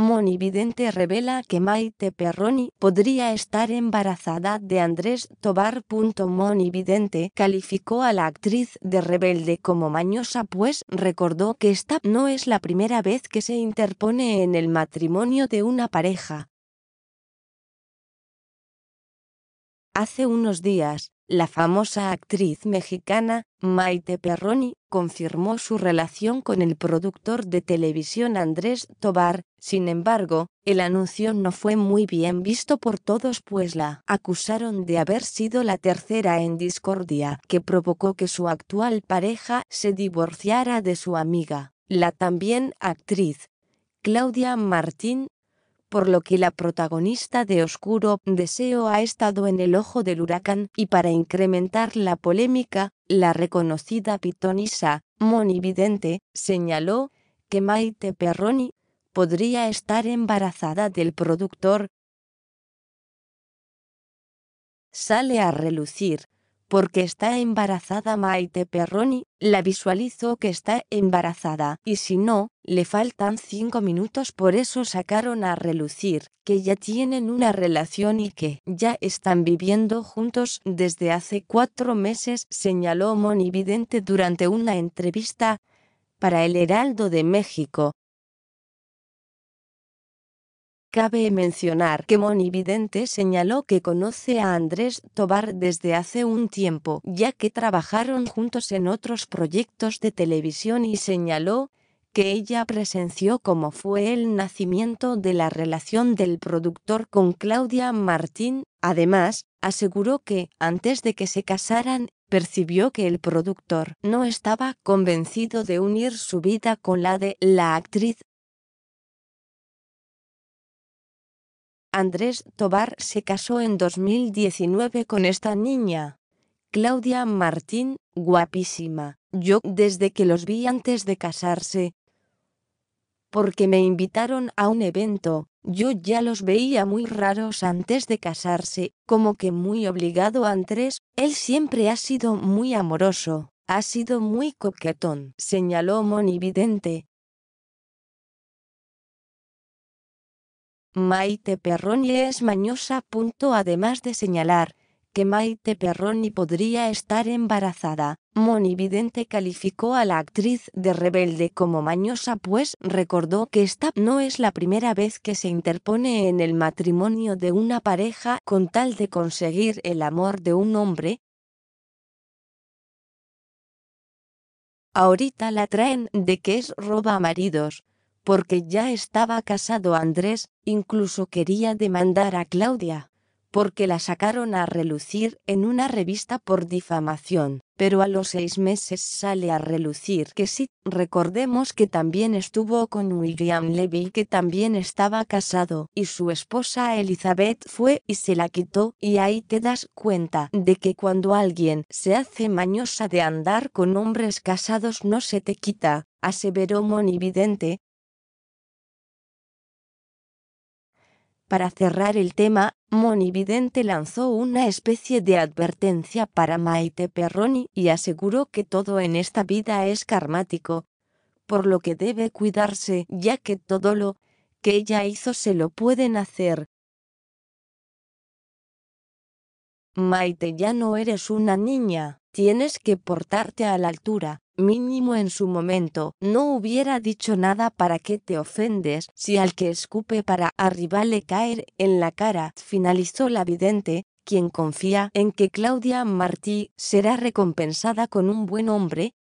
Monividente revela que Maite Perroni podría estar embarazada de Andrés Tobar. Monividente calificó a la actriz de rebelde como mañosa pues recordó que esta no es la primera vez que se interpone en el matrimonio de una pareja. Hace unos días, la famosa actriz mexicana, Maite Perroni, confirmó su relación con el productor de televisión Andrés Tobar, sin embargo, el anuncio no fue muy bien visto por todos pues la acusaron de haber sido la tercera en discordia que provocó que su actual pareja se divorciara de su amiga, la también actriz Claudia Martín, por lo que la protagonista de Oscuro Deseo ha estado en el ojo del huracán y para incrementar la polémica, la reconocida pitonisa, Monividente señaló que Maite Perroni podría estar embarazada del productor. Sale a relucir porque está embarazada Maite Perroni, la visualizó que está embarazada, y si no, le faltan cinco minutos por eso sacaron a relucir, que ya tienen una relación y que ya están viviendo juntos desde hace cuatro meses, señaló Monividente durante una entrevista para el Heraldo de México, Cabe mencionar que Monividente señaló que conoce a Andrés Tobar desde hace un tiempo, ya que trabajaron juntos en otros proyectos de televisión y señaló que ella presenció cómo fue el nacimiento de la relación del productor con Claudia Martín. Además, aseguró que, antes de que se casaran, percibió que el productor no estaba convencido de unir su vida con la de la actriz Andrés Tobar se casó en 2019 con esta niña. Claudia Martín, guapísima. Yo desde que los vi antes de casarse, porque me invitaron a un evento, yo ya los veía muy raros antes de casarse, como que muy obligado Andrés, él siempre ha sido muy amoroso, ha sido muy coquetón, señaló Monividente, Maite Perroni es mañosa. Además de señalar que Maite Perroni podría estar embarazada, Monividente calificó a la actriz de Rebelde como mañosa pues recordó que esta no es la primera vez que se interpone en el matrimonio de una pareja con tal de conseguir el amor de un hombre, Ahorita la traen de que es roba maridos, porque ya estaba casado Andrés, incluso quería demandar a Claudia, porque la sacaron a relucir en una revista por difamación, pero a los seis meses sale a relucir que sí, recordemos que también estuvo con William Levy que también estaba casado y su esposa Elizabeth fue y se la quitó y ahí te das cuenta de que cuando alguien se hace mañosa de andar con hombres casados no se te quita, aseveró Monividente, Para cerrar el tema, Monividente lanzó una especie de advertencia para Maite Perroni y aseguró que todo en esta vida es karmático, por lo que debe cuidarse, ya que todo lo que ella hizo se lo pueden hacer. Maite, ya no eres una niña, tienes que portarte a la altura mínimo en su momento, no hubiera dicho nada para que te ofendes si al que escupe para arriba le caer en la cara, finalizó la vidente, quien confía en que Claudia Martí será recompensada con un buen hombre,